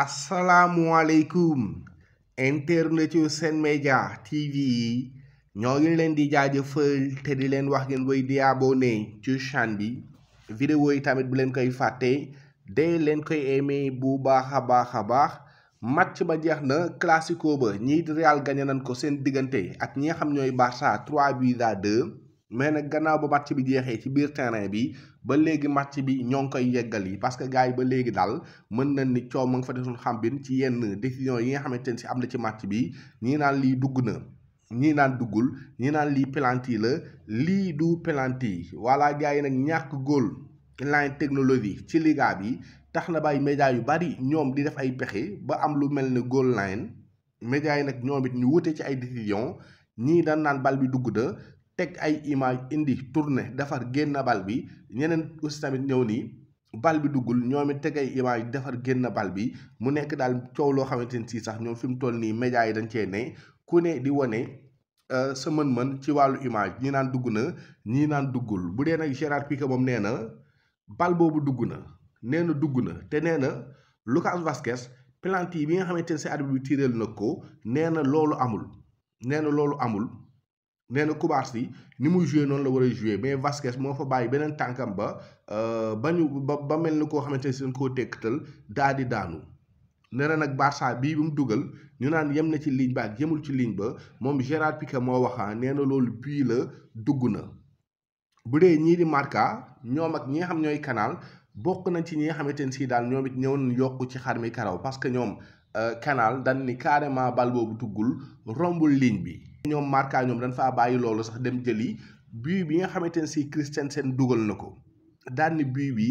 asalaamualeykum internet yu seen média tv yi ñoo ngi leen di jaajëfal te di leen wax ngeen woy di abonné ci chaîne bi vidéo yi tamit bu leen koy fàtte de leen koy aimé bu baax a baax a baax match ba jeex na classico ba ñii Real gagné nañ ko seen diggante ak ñi nga xam ñooy Barça 3 buts à 2 mais nag gannaaw ba match bi jeexee ci biir terrain bi ba léegi match bi ñoo ngi koy yeggal yi parce que gars yi ba léegi daal mën na ni coow ma nga fa desoon xambin ci yenn décision yi nga xamante ne si am na ci match bi ñii naan lii dugg na ñii naan duggul ñii naan lii penalty la lii du penalty walla gars yi nag ñàkk góol line technologie ci liga bi tax na bàyyi média yu bari ñoom di def ay pexe ba am lu mel ne goal line média yi nag ñoom it ñu wute ci ay décision ñii dañ naan bal bi dugg na teg ay image indi tourné defar génn bal bi ñeneen aussi tamit ñëw nii bal bi duggul ñoom teg ay image defar génn bal bi mu nekk daal coow loo xamante ne si sax ñoom fi mu nii médias yi dañ cee ne ku ne di wane. Euh, sa mën-mën ci wàllu image ñi naan dugg na ñii naan duggul bu dee nag Gérard Piqué moom nee na bal boobu dugg na nee na dugg na te nee na Lucas planti penalty bi nga xamante ne si arbitre bi tiréel na ko nee na loolu amul nee na loolu amul nee na Kubarsy ni muy joué noonu la war a mais Vasquez moo fa bàyyi beneen tànkam ba euh, ba ñu ba ba mel ni koo xamante ne seen koo tekkatal daal di daanu nee nag Barça bii bi mu dugal ñu naan yem na ci ligne ba ak yemul ci ligne ba moom Gérard Piqué moo waxaa ah, nee na loolu bii la dugg na. bu dee ñii di Marca ñoom ak ñi nga xam ñooy kanaal bokk nañ ci ñi nga xamante ne si daal ñoom it ñëw nañ yokk ci xar mi karaw parce que ñoom kanaal euh, dañ ni carrément bal boobu duggul rombul ligne bi. ñoom Marca ñoom dañ faa bàyyi loolu sax dem jëli but bi nga xamante ne si Christensen dugal na ko daan ni bi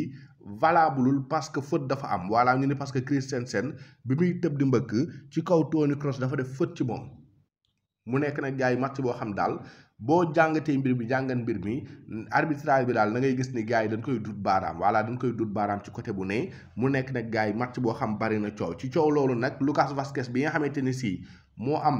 valableul parce que faute dafa am wala ñu ne parce que Christensen bi muy tëb di mbëkk ci kaw Toni Kroos dafa def faute ci moom mu nekk nag gars yi boo xam daal boo jàngatee mbir mi jàngat mbir mi arbitrage bi daal na ngay gis ni gars yi dañ koy dut baaraam wala dañ koy dut baaraam ci côté bu ne mu nekk ne gars yi match boo xam bari na coow ci coow loolu nag Lucas Vazquez bi nga xamante ni si moo am.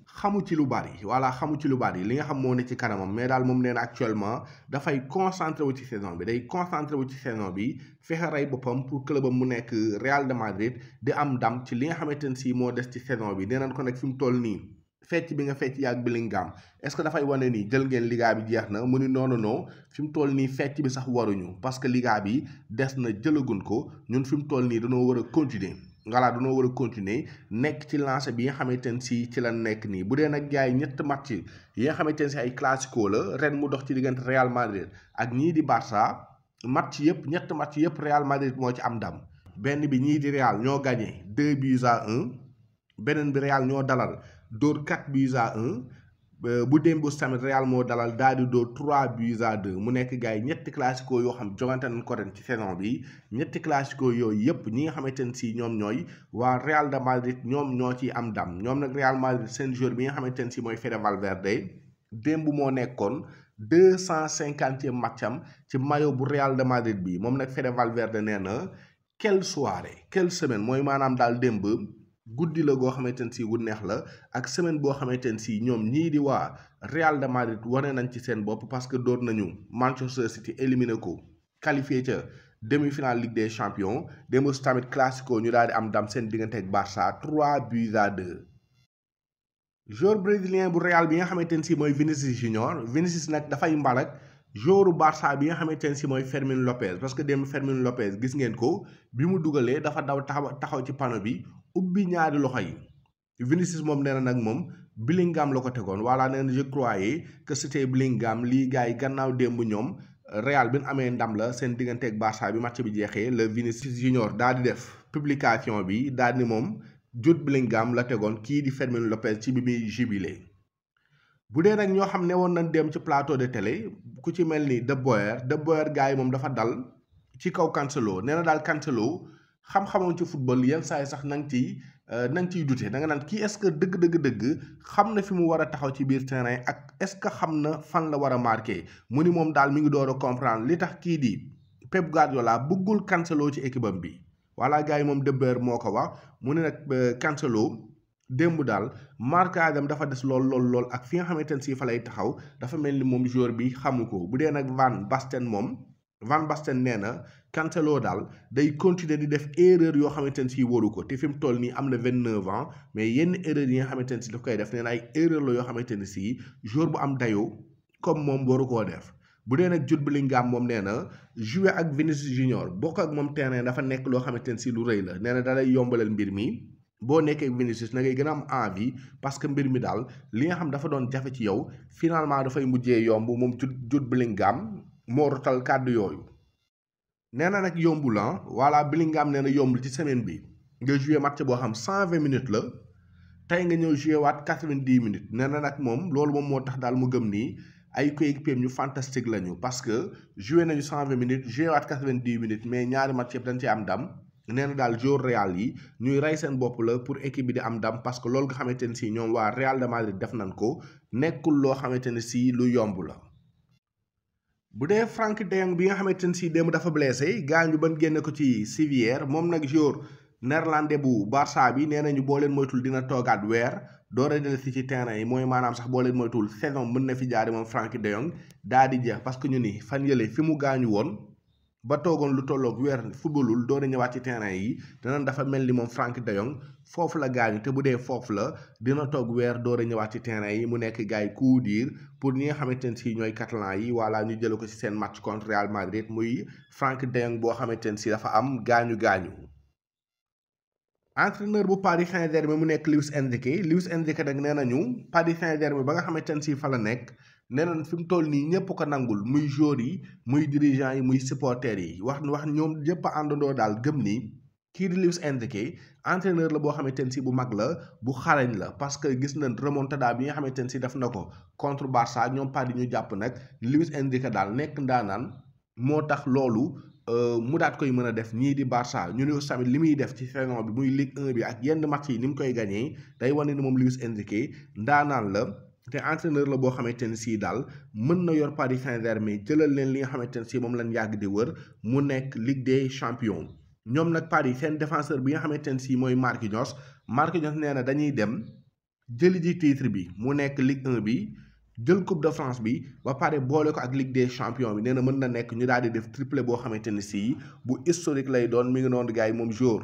xamu ci lu bari voilà xamu ci lu yi li nga xam moo ne ci kanamam mais daal moom nee na actuellement dafay concentré wu ci saison bi day concentré wu ci saison bi fexe rey boppam pour clubam mu nekk Real de Madrid di am ndam ci li nga xamante ne si moo des ci saison bi nee ko nag fi mu toll nii. fecc bi nga fecc yàgg Bellingham est-ce que dafay wane nii jël ngeen ligaa bi jeex na mu ni noonu non fi mu toll nii fecc bi sax waruñu parce que liga bi des na jëlagun ko ñun fi mu toll nii dañoo war a continuer. voilà dañoo war a continuer nekk ci lancé bi nga xamante ne si ci la nekk nii bu dee nag gars yi ñett match yi nga xamante ne si ay classico la ren mu dox ci diggante Real Madrid ak ñii di Barça match yëpp ñett match yëpp Real Madrid moo ci am ndam benn bi ñii di Real ñoo gagné deux buts à un beneen bi Real ñoo dalal dóor quatre bis à un Euh, bu démb tamit réal moo dalal daal di doo 3 buts à mu nekk gars yi ñetti classico yoo xam jogante nañ ko ren ci saison bi ñetti classico yooyu yëpp ñi nga xamante ne si ñoom ñooy waa Real de Madrid ñoom ñoo ci am dam ñoom nag Real Madrid seen joueur bi nga xamante ne si mooy Fede Valverde démb moo nekkoon deux cent cinquantième e matcham ci maillot bu Real de Madrid bi moom nag Fede Valverde nee na quelle soirée quelle semaine mooy maanaam daal démb. guddi la goo xamante ne sii gu neex la ak semaine boo xamante ne sii ñoom ñii di waa Real de Madrid wane nañ ci seen bopp parce que door nañu Manchester City éliminé ko qualifié ca demi-finale Ligue des Champions démb si tamit classico ñu daal di am ndam seen diggante ak Barça 3 buts à 2. joueur brésilien bu Real bi nga xamante ne si mooy Vinicius Junior Vinicius nag dafay mbalak joueur Barça bi nga xamante ne si mooy Fermin Lopez parce que démb Fermin Lopez gis ngeen ko bi mu dugalee dafa daw taxaw ci panneau bi. ubbi ñaari loxo yi Vinicius moom nee na nag moom Bellingham la ko tegoon voilà nee na je croyais que c'était Bellingham lii gars yi gannaaw démb ñoom Real bi nu amee ndam la seen diggante ak Barça bi match bi jeexee le Vinicius Junior daal di def publication bi daal ni moom Jude Bellingham la tegoon kii di Fermin Lopez ci bi muy jubilé. bu dee nag ñoo xam ne woon nañ dem ci plateau de télé ku ci mel ni De Boer De Boer gars yi moom dafa dal ci kaw Cancelo nee na daal Cancelo. xam-xamoon ci football yenn saa yi sax na nga ciy euh, na ciy dute da nga naan kii est-ce que dëgg-dëgg-dëgg xam na fi mu war a taxaw ci biir terrain ak est-ce que xam na fan la war a marqué mu ni moom daal mi ngi door a comprendre li tax kii di Pep Guardiola bëggul Cancelo ci équipe bi. voilà gars yi moom De Boer moo ko wax mu ne nag euh, Cancelo démb daal marquage am dafa des lool lool lool ak fi nga xamante ne si fa lay taxaw dafa mel ni moom joueur bi xamu ko bu dee nag Van Basten moom Van Basten nee na. Cancelo daal day continuer di def erreur yoo xamante ne sii waru ko te fi mu toll nii am na vingt neuf ans mais yenn erreur yi nga xamante ne si daf koy def nee na ay erreur la yoo xamante ne sii joueur bu am dayoo comme moom waru koo def. bu dee nag Jude Bellingham moom nee na jouer ak Vinicius Junior bokk ak moom terrain dafa nekk loo xamante ne si lu rëy la nee na da lay yombalal mbir mi. boo nekkee Vinicius na ngay gën a am envie parce que mbir mi daal li nga xam dafa doon jafe ci yow finalement dafay mujjee yomb moom Jude Bellingham moo rotal kàddu yooyu. nee na nag yombul ah voilà Bellingham nee na yombul ci semaine bi nga joué match boo xam cent vingt minutes la tey nga ñëw joué waat quatre vingt dix minutes nee na nag moom loolu moom moo tax daal mu gëm nii ay coéquipier ñu fantastique lañu parce que joué nañu cent vingt minutes joué waat quatre vingt dix minutes mais ñaari match yëpp dañ ci am ndam. nee na daal jour Real yi ñuy rey seen bopp la pour équipe bi di am ndam parce que loolu nga xamante ne si ñoom waa Real de Madrid def nañ ko nekkul loo xamante ne si lu yomb la. bu dee Frank de Jong bi nga xamante ne si dem dafa blessé gaañu ba génne ko ci civière moom nag jour néerlandais bu Barça bi nee nañu boo leen moytul dina toogaat weer doora del si ci terrain yi mooy maanaam sax boo leen moytul saison mën na fi jaari moom Frank de Jong daa di jeex parce que ñu ni fan yële fi mu gaañu woon ba toogoon lu tolloog weer footballul doon ñëwaat ci terrain yi danañ dafa mel ni moom Frank de foofu la gaañu te bu dee foofu la dina toog weer door ñëwaat ci terrain yi mu nekk gars yi coup dur pour ñi nga xamante ne si ñooy catalan yi wala ñu jële ko ci seen match contre Real Madrid muy Frank de boo xamante ne si dafa am gaañu gaañu. entreneur bu Paris Saint-Germain mu nekk Luis Enrique Luis Enrique nag nee nañu Paris Saint-Germain ba nga xamante ne si fa la nekk nee nañ fi mu toll nii ñëpp ko nangul muy joueurs yi muy dirigeants yi muy supporters yi wax wax ñoom ñëpp àndandoo daal gëm ni kii di Luis Enrique entraîneur la boo xamante ne si bu mag la bu xarañ la parce que gis nañ remontada bi nga xamante ne si def na ko contre Barça ñoom Paris ñu jàpp nag Luis Enrique daal nekk ndaanaan moo tax loolu. Euh, mu daat koy mën a def nii di Barça ñu Luis tamit li muy def ci saison bi muy Ligue 1 bi ak yenn match yi ni mu koy gañee day wane ni moom Luis Enrique ndaanaan la te entraîneur la boo xamante ne sii daal mën na yor Paris Saint-Germain jëlal leen li nga xamante ne sii moom lañ yàgg di wër mu nekk Ligue des champions. ñoom nag Paris seen défenseur bi nga xamante ne sii mooy Marquinhos Marquinhos nee na dañuy dem jëli ji titre bi mu nekk Ligue 1 bi. jël coupe de France bi ba pare boole ko ak ligue des champions bi nee na mën na nekk ñu daal di def triplé boo xamante ni sii bu historique lay doon mi ngi noonu gars yi moom jour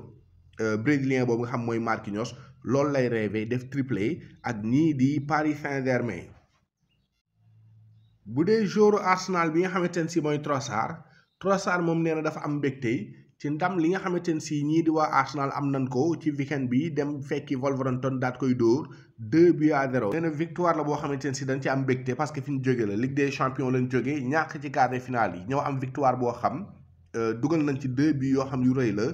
euh, brésilien boobu nga xam mooy Marquinhos loolu lay rêvé def triplé ak ñii di Paris Saint-Germain. bu dee jouru Arsenal bi nga xamante ne sii mooy Trossard Trossard moom nee na dafa am mbégte. ci ndam li nga xamante ne si ñii di waa Arsenal am nañ ko ci weekend bi dem fekki Wolverhampton daat koy dóor deux buts à zéro nee na victoire la boo xamante ne si dañ ci am mbégte parce que fi ñu jóge la Ligue des champions lañ jóge ñàkk ci quart de finale yi ñëw am victoire boo xam euh, dugal nañ ci deux bi yoo xam yu rëy la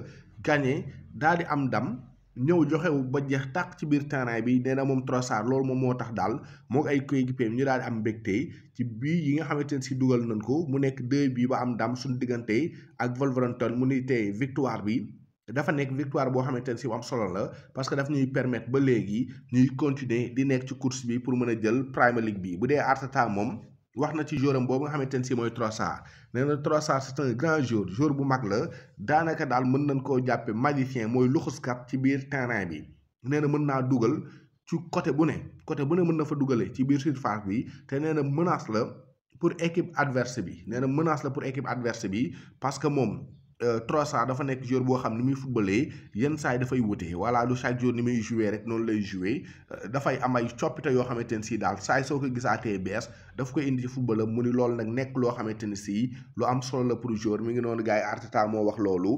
gagné daal di am ndam ñëw joxewu ba jeex tàq ci biir terrain bi nee na moom Trossard loolu moom moo tax daal moo moog ay coéquipiers ñu daal am mbégte ci bii yi nga xamante ne si dugal nañ ko mu nekk deux bi ba am ndam suñu diggante ak Wolverhampton mu ni tey victoire bi dafa nekk victoire boo xamante ne si bu am solo la parce que daf ñuy permettre ba léegi ñuy continuer di nekk ci course bi pour mën a jël Premier League bi bu dee Arteta moom. waxna ci jouram boobu nga xamanteni ne si mooy Trossard nee na un grand jour jour bu mag la danaka dal meun nañ ko jàppe magicien moy luxus luxuskat ci bir terrain bi neena meun na mën ci côté bu ne côté bu ne meun na fa dugalee ci bir surface bi te neena menace la pour équipe adverse bi neena menace la pour équipe adverse bi parce que mom Euh, Trossard dafa nekk jour boo xam ni muy footballé yenn saa dafay wute voilà lu chaque jour ni muy joué rek noonu lay joué euh, dafay am coppite yoo xamante ne si daal saa soo ko gisaatee bees daf ko indi ci footballam mu ni loolu nag nekk loo xamante ni si lu am solo la pour joueur mi ngi noonu gars yi Arteta moo wax loolu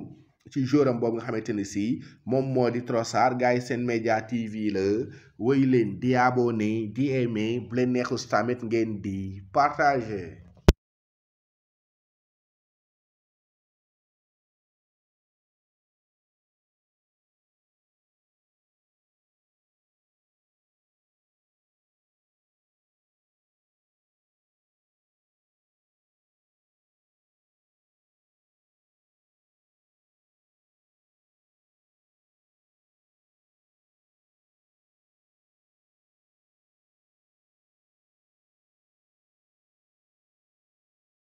ci jouram boobu nga xamante ni si moom moo di Trossard gars yi seen média TV la woy leen di abonné di aimé bu leen neexus tamit ngeen di partagé.